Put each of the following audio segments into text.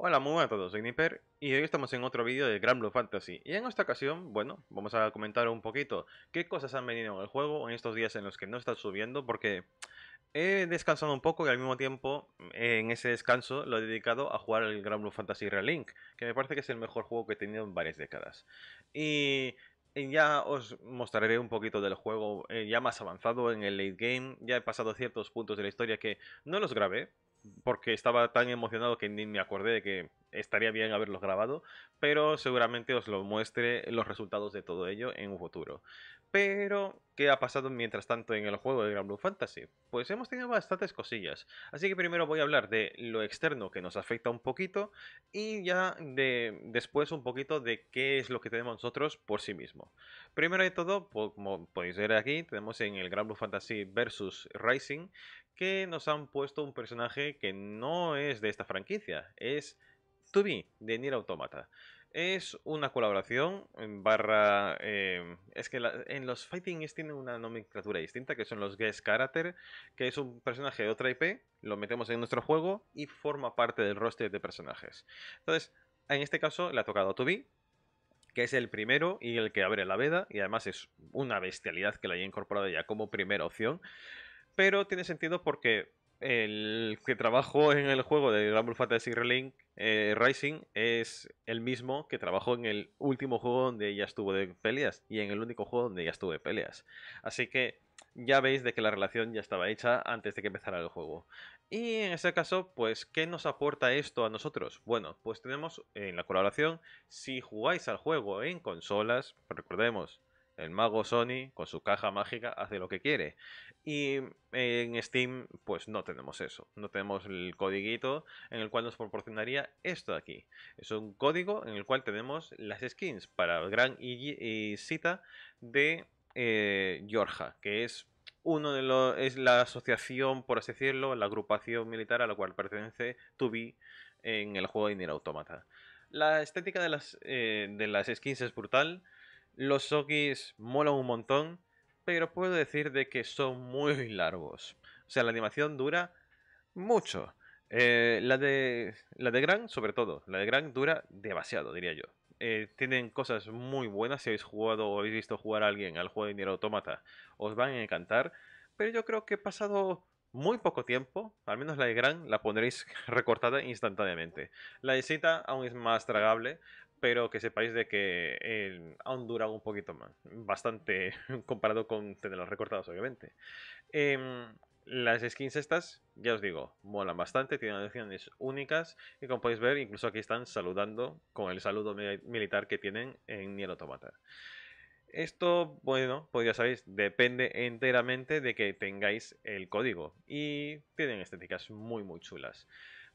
Hola, muy buenas a todos, soy Nipper y hoy estamos en otro vídeo de Grand Blue Fantasy y en esta ocasión, bueno, vamos a comentar un poquito qué cosas han venido en el juego en estos días en los que no está subiendo porque he descansado un poco y al mismo tiempo en ese descanso lo he dedicado a jugar el Grand Blue Fantasy Relink que me parece que es el mejor juego que he tenido en varias décadas y ya os mostraré un poquito del juego eh, ya más avanzado en el late game. Ya he pasado ciertos puntos de la historia que no los grabé porque estaba tan emocionado que ni me acordé de que estaría bien haberlos grabado, pero seguramente os lo muestre los resultados de todo ello en un futuro. Pero, ¿qué ha pasado mientras tanto en el juego de Gran Blue Fantasy? Pues hemos tenido bastantes cosillas. Así que primero voy a hablar de lo externo que nos afecta un poquito y ya de, después un poquito de qué es lo que tenemos nosotros por sí mismo. Primero de todo, como podéis ver aquí, tenemos en el Gran Blue Fantasy versus Rising que nos han puesto un personaje que no es de esta franquicia, es To de Nier Automata. Es una colaboración em, barra... Em, es que en los Fighting tiene tienen una nomenclatura distinta, que son los Guest Character, que es un personaje de otra IP, lo metemos en nuestro juego y forma parte del roster de personajes. Entonces, en este caso le ha tocado a To que es el primero y el que abre la veda, y además es una bestialidad que la haya incorporado ya como primera opción. Pero tiene sentido porque el que trabajó en el juego de Rumble Fantasy Relink eh, Rising es el mismo que trabajó en el último juego donde ya estuvo de peleas y en el único juego donde ya estuvo de peleas. Así que ya veis de que la relación ya estaba hecha antes de que empezara el juego. Y en ese caso, pues, ¿qué nos aporta esto a nosotros? Bueno, pues tenemos en la colaboración, si jugáis al juego en consolas, recordemos, el mago Sony, con su caja mágica, hace lo que quiere. Y en Steam, pues no tenemos eso. No tenemos el codiguito en el cual nos proporcionaría esto de aquí. Es un código en el cual tenemos las skins para el Gran y, de eh, que es uno de los es la asociación, por así decirlo, la agrupación militar a la cual pertenece Be en el juego de Nier Automata. La estética de las, eh, de las skins es brutal. Los zogis molan un montón, pero puedo decir de que son muy largos. O sea, la animación dura mucho. Eh, la, de, la de Gran, sobre todo, la de Gran dura demasiado, diría yo. Eh, tienen cosas muy buenas. Si habéis jugado o habéis visto jugar a alguien al juego de Nier Automata, os van a encantar. Pero yo creo que he pasado muy poco tiempo, al menos la de Gran, la pondréis recortada instantáneamente. La de Sita aún es más tragable, pero que sepáis de que eh, aún dura un poquito más. Bastante comparado con tenerlos recortados, obviamente. Em, las skins estas, ya os digo, molan bastante, tienen opciones únicas y como podéis ver, incluso aquí están saludando con el saludo militar que tienen en Niel Automata. Esto, bueno, pues ya sabéis, depende enteramente de que tengáis el código y tienen estéticas muy muy chulas.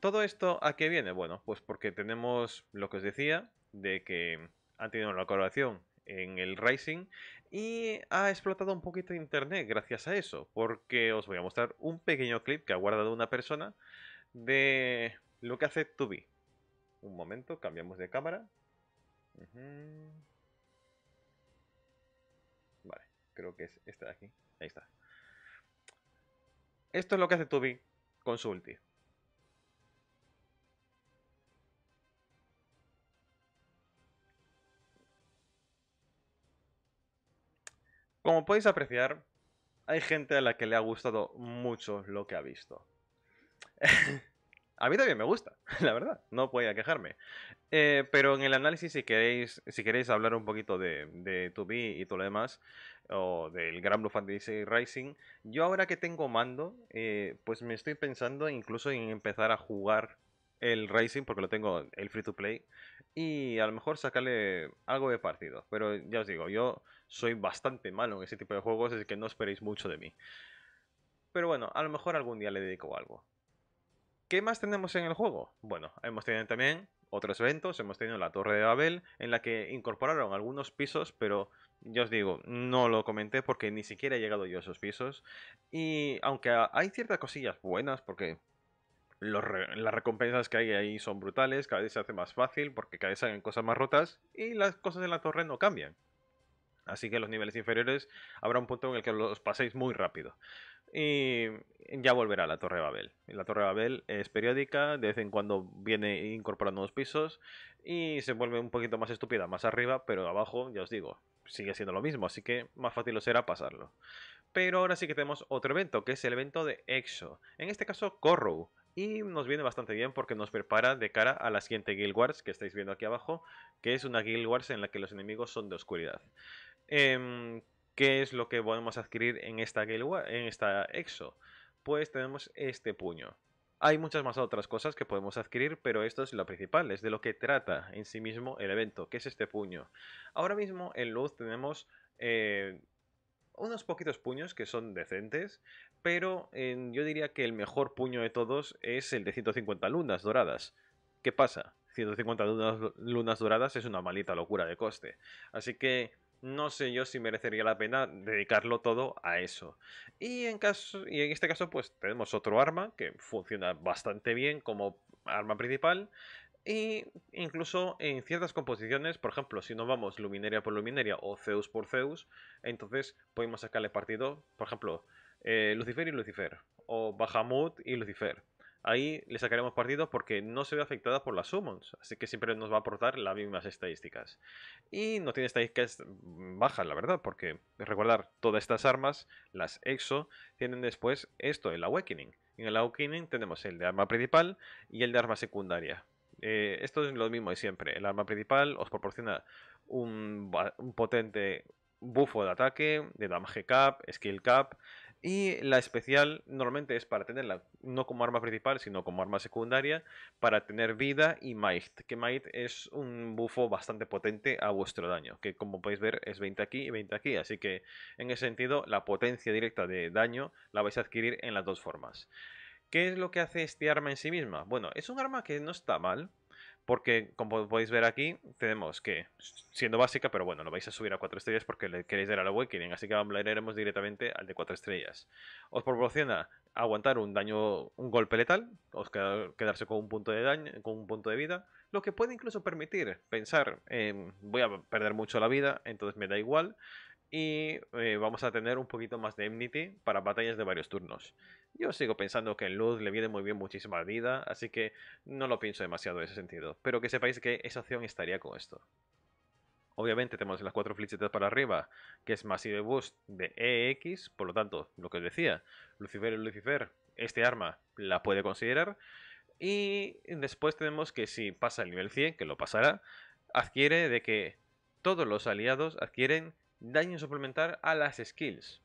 ¿Todo esto a qué viene? Bueno, pues porque tenemos lo que os decía, de que ha tenido una colaboración en el Rising y ha explotado un poquito internet gracias a eso, porque os voy a mostrar un pequeño clip que ha guardado una persona de lo que hace Tubi. Un momento, cambiamos de cámara. Vale, creo que es esta de aquí. Ahí está. Esto es lo que hace Tubi con su Como podéis apreciar, hay gente a la que le ha gustado mucho lo que ha visto. a mí también me gusta, la verdad, no podía quejarme. Eh, pero en el análisis, si queréis, si queréis hablar un poquito de, de 2 y todo lo demás, o del Gran Blue Fantasy Rising, yo ahora que tengo mando, eh, pues me estoy pensando incluso en empezar a jugar el Racing, porque lo tengo el free to play, y a lo mejor sacarle algo de partido. Pero ya os digo, yo soy bastante malo en ese tipo de juegos, así que no esperéis mucho de mí. Pero bueno, a lo mejor algún día le dedico algo. ¿Qué más tenemos en el juego? Bueno, hemos tenido también otros eventos, hemos tenido la Torre de Babel, en la que incorporaron algunos pisos, pero ya os digo, no lo comenté porque ni siquiera he llegado yo a esos pisos. Y aunque hay ciertas cosillas buenas, porque las recompensas que hay ahí son brutales, cada vez se hace más fácil porque cada vez salen cosas más rotas y las cosas en la torre no cambian. Así que los niveles inferiores habrá un punto en el que los paséis muy rápido. Y ya volverá la Torre de Babel. La Torre de Babel es periódica, de vez en cuando viene incorporando unos pisos y se vuelve un poquito más estúpida más arriba, pero abajo, ya os digo, sigue siendo lo mismo, así que más fácil os será pasarlo. Pero ahora sí que tenemos otro evento, que es el evento de EXO. En este caso, Corrow, y nos viene bastante bien porque nos prepara de cara a la siguiente Guild Wars que estáis viendo aquí abajo, que es una Guild Wars en la que los enemigos son de oscuridad. Em, ¿Qué es lo que podemos adquirir en esta, en esta Exo? Pues tenemos este puño. Hay muchas más otras cosas que podemos adquirir, pero esto es lo principal, es de lo que trata en sí mismo el evento, que es este puño. Ahora mismo en Luz tenemos eh, unos poquitos puños que son decentes, pero yo diría que el mejor puño de todos es el de 150 lunas doradas. ¿Qué pasa? 150 lunas, lunas doradas es una malita locura de coste. Así que no sé yo si merecería la pena dedicarlo todo a eso. Y en, caso, y en este caso, pues tenemos otro arma que funciona bastante bien como arma principal. Y incluso en ciertas composiciones, por ejemplo, si nos vamos luminaria por luminaria o Zeus por Zeus, entonces podemos sacarle partido, por ejemplo, eh, Lucifer y Lucifer, o Bahamut y Lucifer. Ahí le sacaremos partido porque no se ve afectada por las summons, así que siempre nos va a aportar las mismas estadísticas. Y no tiene estadísticas bajas, la verdad, porque recordar, todas estas armas, las EXO, tienen después esto, el Awakening. En el Awakening tenemos el de arma principal y el de arma secundaria. Eh, esto es lo mismo de siempre. El arma principal os proporciona un, potente buffo de ataque, de damage cap, skill cap. Y la especial normalmente es para tenerla no como arma principal, sino como arma secundaria, para tener vida y might, que might es un buffo bastante potente a vuestro daño, que como podéis ver es 20 aquí y 20 aquí, así que en ese sentido la potencia directa de daño la vais a adquirir en las dos formas. ¿Qué es lo que hace este arma en sí misma? Bueno, es un arma que no está mal, porque como podéis ver aquí, tenemos que, siendo básica, pero bueno, lo vais a subir a 4 estrellas porque le queréis dar la Awakening, así que hablaremos directamente al de 4 estrellas. Os proporciona aguantar un daño, un golpe letal, os quedarse con un punto de daño, con un punto de vida, lo que puede incluso permitir pensar, voy a perder mucho la vida, entonces me da igual, y eh, vamos a tener un poquito más de Enmity para batallas de varios turnos. Yo sigo pensando que en Luz le viene muy bien muchísima vida, así que no lo pienso demasiado en ese sentido. Pero que sepáis que esa opción estaría con esto. Obviamente tenemos las cuatro flechitas para arriba, que es Massive Boost de EX, por lo tanto, lo que os decía, Lucifer y Lucifer, este arma la puede considerar. Y después tenemos que si pasa el nivel 100, que lo pasará, adquiere de que todos los aliados adquieren daño suplementar a las skills.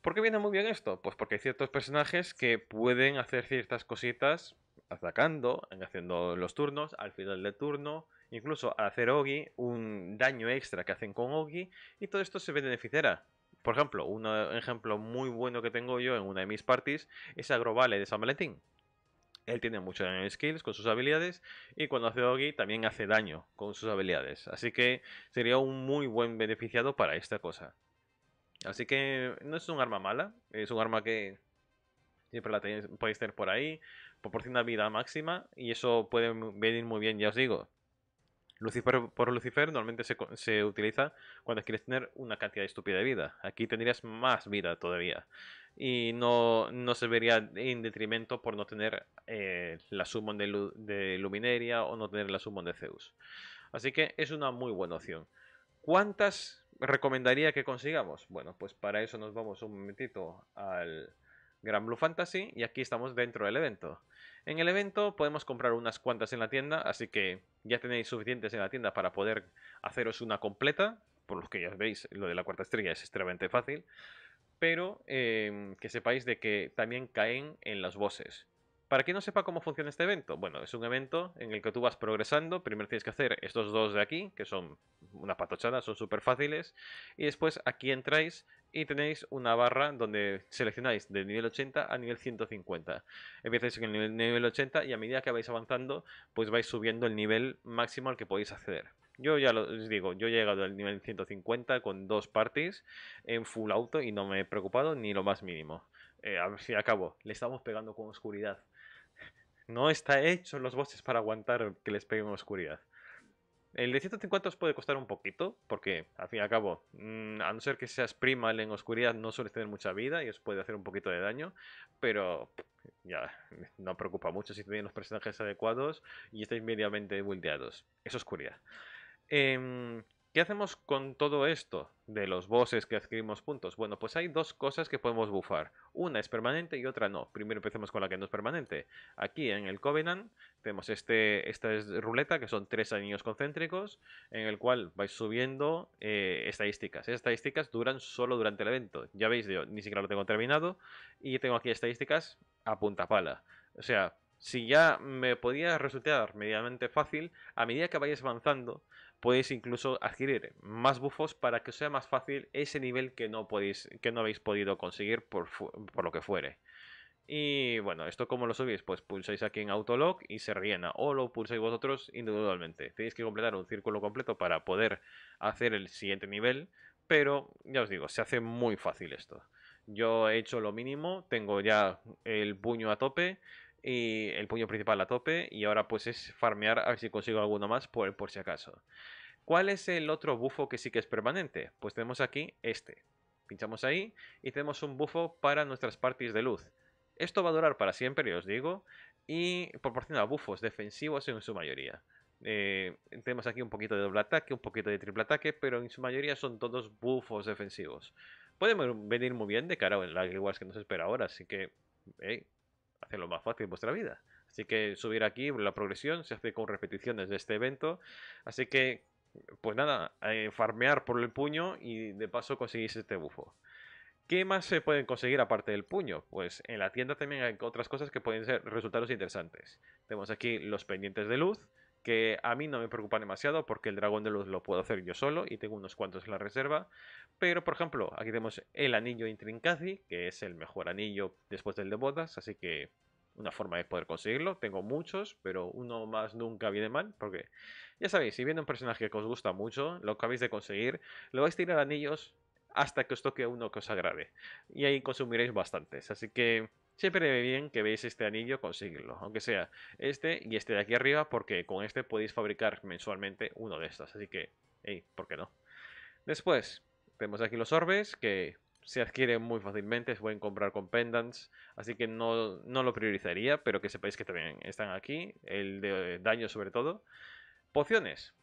¿Por qué viene muy bien esto? Pues porque hay ciertos personajes que pueden hacer ciertas cositas atacando, haciendo los turnos, al final del turno, incluso al hacer Ogi, un daño extra que hacen con Ogi, y todo esto se beneficiará. Por ejemplo, un ejemplo muy bueno que tengo yo en una de mis parties es vale de San Valentín. Él tiene mucho daño skills con sus habilidades y cuando hace Ogi también hace daño con sus habilidades. Así que sería un muy buen beneficiado para esta cosa. Así que no es un arma mala, es un arma que siempre la podéis tener por ahí, proporciona vida máxima y eso puede venir muy bien, ya os digo. Lucifer por Lucifer normalmente se, se utiliza cuando quieres tener una cantidad estúpida de vida. Aquí tendrías más vida todavía y no, se vería en detrimento por no tener eh, la summon de, de, Lumineria o no tener la summon de Zeus. Así que es una muy buena opción. ¿Cuántas recomendaría que consigamos? Bueno, pues para eso nos vamos un momentito al Gran Blue Fantasy y aquí estamos dentro del evento. En el evento podemos comprar unas cuantas en la tienda, así que ya tenéis suficientes en la tienda para poder haceros una completa, por lo que ya veis, lo de la cuarta estrella es extremadamente fácil pero em, que sepáis de que también caen en las voces. Para que no sepa cómo funciona este evento, bueno, es un evento en el que tú vas progresando. Primero tienes que hacer estos dos de aquí, que son una patochada, son súper fáciles. Y después aquí entráis y tenéis una barra donde seleccionáis de nivel 80 a nivel 150. Empezáis en el nivel 80 y a medida que vais avanzando, pues vais subiendo el nivel máximo al que podéis acceder. Yo ya les digo, yo he llegado al nivel 150 con dos parties en full auto y no me he preocupado ni lo más mínimo. Eh, al fin y si acabo, le estamos pegando con oscuridad. No está hecho los bosses para aguantar que les peguen oscuridad. El de 150 os puede costar un poquito, porque al fin y al cabo, mm, a no ser que seas primal en oscuridad, no suele tener mucha vida y os puede hacer un poquito de daño, pero ya, no preocupa mucho si tenéis los personajes adecuados y estáis mediamente buildeados. Es oscuridad. Em, ¿Qué hacemos con todo esto de los bosses que adquirimos puntos? Bueno, pues hay dos cosas que podemos bufar. Una es permanente y otra no. Primero empecemos con la que no es permanente. Aquí en el Covenant tenemos este, esta ruleta, que son tres anillos concéntricos, en el cual vais subiendo eh, estadísticas. Esas estadísticas duran solo durante el evento. Ya veis, yo ni siquiera lo tengo terminado y tengo aquí estadísticas a punta pala. O sea, si ya me podía resultar medianamente fácil, a medida que vayáis avanzando, podéis incluso adquirir más bufos para que sea más fácil ese nivel que no, podéis, que no habéis podido conseguir por, lo que fuere. Y bueno, esto como lo subís, pues pulsáis aquí en Autolog y se rellena, o lo pulsáis vosotros individualmente. Tenéis que completar un círculo completo para poder hacer el siguiente nivel, pero ya os digo, se hace muy fácil esto. Yo he hecho lo mínimo, tengo ya el puño a tope, y el puño principal a tope y ahora pues es farmear a ver si consigo alguno más por, por si acaso. ¿Cuál es el otro bufo que sí que es permanente? Pues tenemos aquí este. Pinchamos ahí y tenemos un bufo para nuestras parties de luz. Esto va a durar para siempre, os digo, y proporciona bufos defensivos en su mayoría. Eh, tenemos aquí un poquito de doble ataque, un poquito de triple ataque, pero en su mayoría son todos bufos defensivos. Puede venir muy bien de cara a las que nos espera ahora, así que hacerlo lo más fácil en vuestra vida. Así que subir aquí la progresión se hace con repeticiones de este evento. Así que, pues nada, eh, farmear por el puño y de paso conseguís este bufo. ¿Qué más se pueden conseguir aparte del puño? Pues en la tienda también hay otras cosas que pueden ser resultados interesantes. Tenemos aquí los pendientes de luz, que a mí no me preocupa demasiado porque el dragón de luz lo puedo hacer yo solo y tengo unos cuantos en la reserva. Pero, por ejemplo, aquí tenemos el anillo Intrincazi, que es el mejor anillo después del de bodas, así que una forma de poder conseguirlo. Tengo muchos, pero uno más nunca viene mal, porque ya sabéis, si viene un personaje que os gusta mucho, lo que habéis de conseguir, lo vais a tirar anillos hasta que os toque uno que os agrade. Y ahí consumiréis bastantes, así que Siempre prevé bien que veis este anillo conseguirlo, aunque sea este y este de aquí arriba, porque con este podéis fabricar mensualmente uno de estos, así que, hey, ¿por qué no? Después, tenemos aquí los orbes, que se adquieren muy fácilmente, se pueden comprar con pendants, así que no, lo priorizaría, pero que sepáis que también están aquí, el de daño sobre todo. Pociones.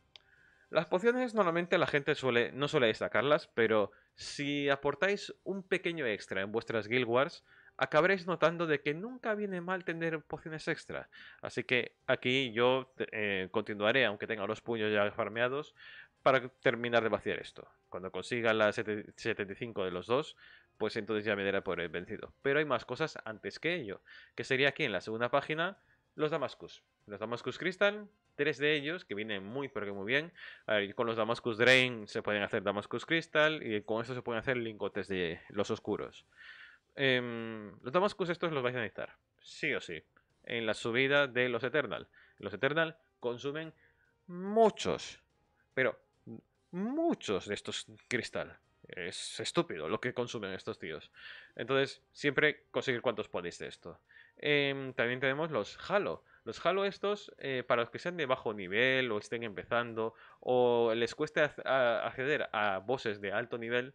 Las pociones normalmente la gente suele, no suele destacarlas, pero si aportáis un pequeño extra en vuestras guild wars, acabaréis notando de que nunca viene mal tener pociones extra. Así que aquí yo eh, continuaré, aunque tenga los puños ya farmeados, para terminar de vaciar esto. Cuando consiga la 75 de los dos, pues entonces ya me daré por el vencido. Pero hay más cosas antes que ello, que sería aquí en la segunda página, los Damascus. Los Damascus Crystal, tres de ellos que vienen muy pero que muy bien. con los Damascus Drain se pueden hacer Damascus Crystal y con eso se pueden hacer lingotes de los oscuros. Em, los Damascus estos los vais a necesitar, sí o sí, en la subida de los Eternal. Los Eternal consumen muchos, pero muchos de estos cristal. Es estúpido lo que consumen estos tíos. Entonces, siempre conseguir cuantos podéis de esto. Em, también tenemos los Halo. Los Halo estos, eh, para los que sean de bajo nivel o estén empezando o les cueste acceder a voces de alto nivel,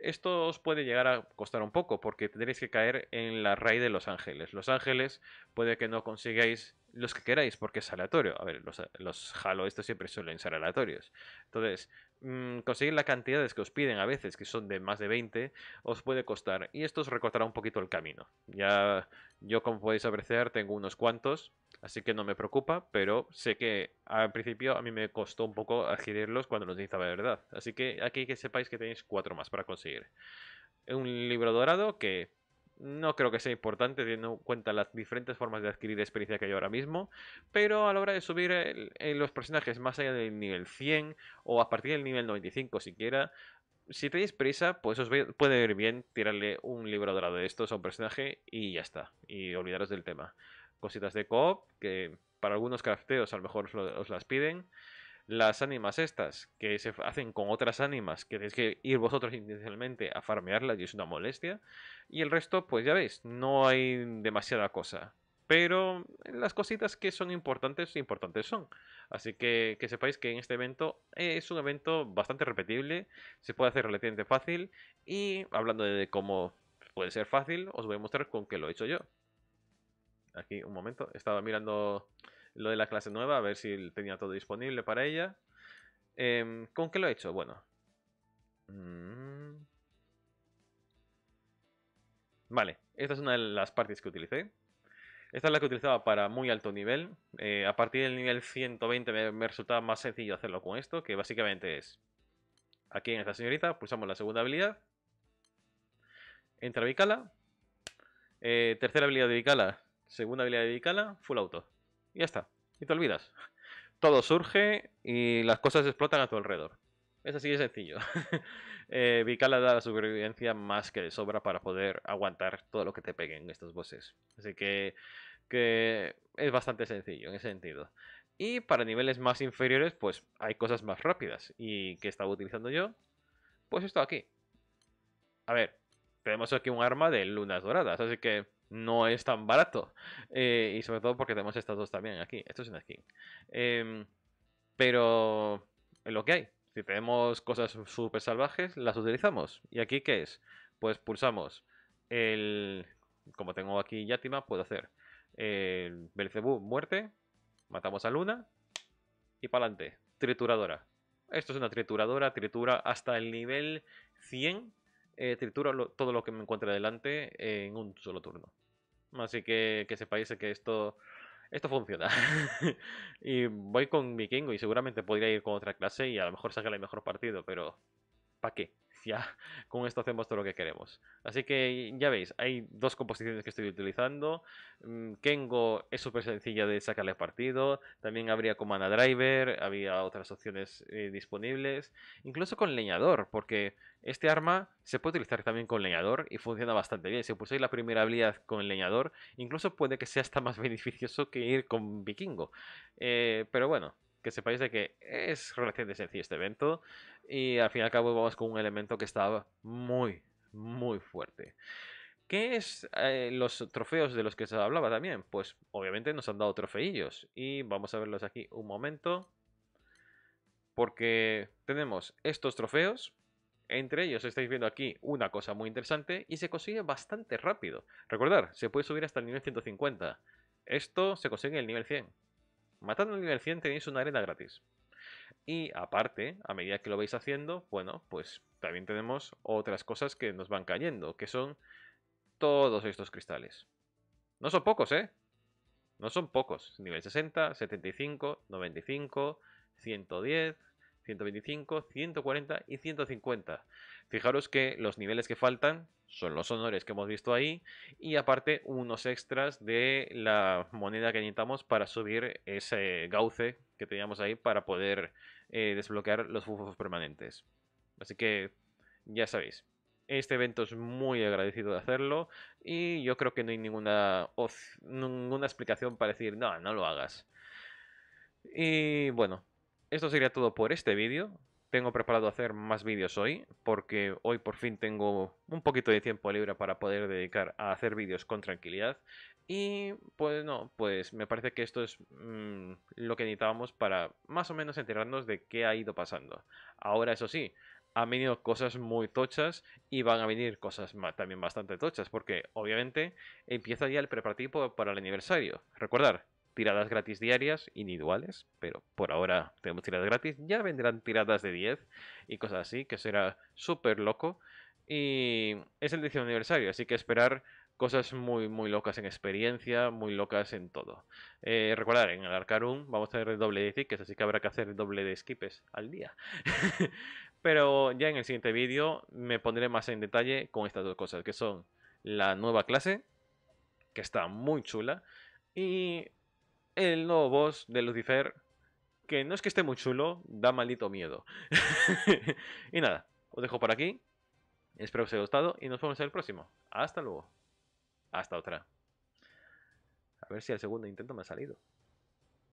esto os puede llegar a costar un poco porque tendréis que caer en la raíz de Los Ángeles. Los Ángeles puede que no consigáis los que queráis porque es aleatorio. A ver, los, los Halo estos siempre suelen ser aleatorios. Entonces, Mm, conseguir la cantidades que os piden a veces, que son de más de 20, os puede costar. Y esto os recortará un poquito el camino. Ya yo, como podéis apreciar, tengo unos cuantos, así que no me preocupa, pero sé que al principio a mí me costó un poco adquirirlos cuando los necesitaba de verdad. Así que aquí que sepáis que tenéis cuatro más para conseguir. Un libro dorado que no creo que sea importante teniendo en cuenta las diferentes formas de adquirir experiencia que hay ahora mismo, pero a la hora de subir los personajes más allá del nivel 100 o a partir del nivel 95 siquiera, si tenéis prisa, pues os puede ir bien tirarle un libro dorado de estos a un personaje y ya está, y olvidaros del tema. Cositas de coop que para algunos crafteos a lo mejor os las piden, las ánimas estas que se hacen con otras ánimas que tenéis que ir vosotros inicialmente a farmearlas y es una molestia. Y el resto, pues ya veis, no hay demasiada cosa. Pero las cositas que son importantes, importantes son. Así que que sepáis que en este evento eh, es un evento bastante repetible, se puede hacer relativamente fácil y hablando de cómo puede ser fácil, os voy a mostrar con qué lo he hecho yo. Aquí, un momento, estaba mirando lo de la clase nueva, a ver si tenía todo disponible para ella. Em, ¿Con qué lo he hecho? Bueno. Mm. Vale, esta es una de las partes que utilicé. Esta es la que utilizaba para muy alto nivel. Eh, a partir del nivel 120 me, resultaba más sencillo hacerlo con esto, que básicamente es... Aquí en esta señorita pulsamos la segunda habilidad. Entra Vicala. Eh, tercera habilidad de Vicala. Segunda habilidad de Vicala. Full auto. Y ya está. Y te olvidas. Todo surge y las cosas explotan a tu alrededor. Es así de sencillo. Eh, Vicala da la supervivencia más que de sobra para poder aguantar todo lo que te peguen estos bosses. Así que, que es bastante sencillo en ese sentido. Y para niveles más inferiores, pues hay cosas más rápidas. ¿Y que estaba utilizando yo? Pues esto aquí. A ver, tenemos aquí un arma de lunas doradas, así que no es tan barato. Eh, y sobre todo porque tenemos estas dos también aquí. Esto es una skin. Em, pero es lo que hay. Si tenemos cosas súper salvajes, las utilizamos. ¿Y aquí qué es? Pues pulsamos el... Como tengo aquí Yatima, puedo hacer el Belcebú muerte, matamos a Luna y para adelante. Trituradora. Esto es una trituradora, tritura hasta el nivel 100 eh, trituro todo lo que me encuentre delante en un solo turno. Así que que sepáis que esto, esto funciona. y voy con vikingo y seguramente podría ir con otra clase y a lo mejor el mejor partido, pero ¿para qué? ya con esto hacemos todo lo que queremos. Así que ya veis, hay dos composiciones que estoy utilizando. Mm, Kengo es súper sencilla de sacarle partido. También habría Comanda Driver, había otras opciones eh, disponibles. Incluso con leñador, porque este arma se puede utilizar también con leñador y funciona bastante bien. Si puséis la primera habilidad con leñador, incluso puede que sea hasta más beneficioso que ir con vikingo. Eh, pero bueno, que sepáis de que es relativamente sencillo este evento y al fin y al cabo vamos con un elemento que estaba muy, muy fuerte. ¿Qué es eh, los trofeos de los que se hablaba también? Pues obviamente nos han dado trofeillos y vamos a verlos aquí un momento. Porque tenemos estos trofeos, entre ellos estáis viendo aquí una cosa muy interesante y se consigue bastante rápido. Recordar, se puede subir hasta el nivel 150. Esto se consigue en el nivel 100. Matando al nivel 100 tenéis una arena gratis. Y aparte, a medida que lo vais haciendo, bueno, pues también tenemos otras cosas que nos van cayendo, que son todos estos cristales. No son pocos, ¿eh? No son pocos. Nivel 60, 75, 95, 110, 125, 140 y 150. Fijaros que los niveles que faltan son los honores que hemos visto ahí y aparte unos extras de la moneda que necesitamos para subir ese gauce que teníamos ahí para poder eh, desbloquear los fufos permanentes. Así que ya sabéis, este evento es muy agradecido de hacerlo y yo creo que no hay ninguna, ninguna explicación para decir no, no lo hagas. Y bueno, esto sería todo por este vídeo tengo preparado hacer más vídeos hoy, porque hoy por fin tengo un poquito de tiempo libre para poder dedicar a hacer vídeos con tranquilidad. Y pues no, pues me parece que esto es mm, lo que necesitábamos para más o menos enterarnos de qué ha ido pasando. Ahora eso sí, han venido cosas muy tochas y van a venir cosas también bastante tochas, porque obviamente empieza ya el preparativo para el aniversario. Recordar, tiradas gratis diarias, individuales, pero por ahora tenemos tiradas gratis. Ya vendrán tiradas de 10 y cosas así, que será súper loco. Y es el décimo aniversario, así que esperar cosas muy, muy locas en experiencia, muy locas en todo. Eh, recordar, en el Arcarum vamos a tener el doble de tickets, así que habrá que hacer el doble de skips al día. Pero ya en el siguiente vídeo me pondré más en detalle con estas dos cosas, que son la nueva clase, que está muy chula, y el nuevo boss de Lucifer, que no es que esté muy chulo, da maldito miedo. y nada, os dejo por aquí. Espero que os haya gustado y nos vemos en el próximo. Hasta luego. Hasta otra. A ver si el segundo intento me ha salido.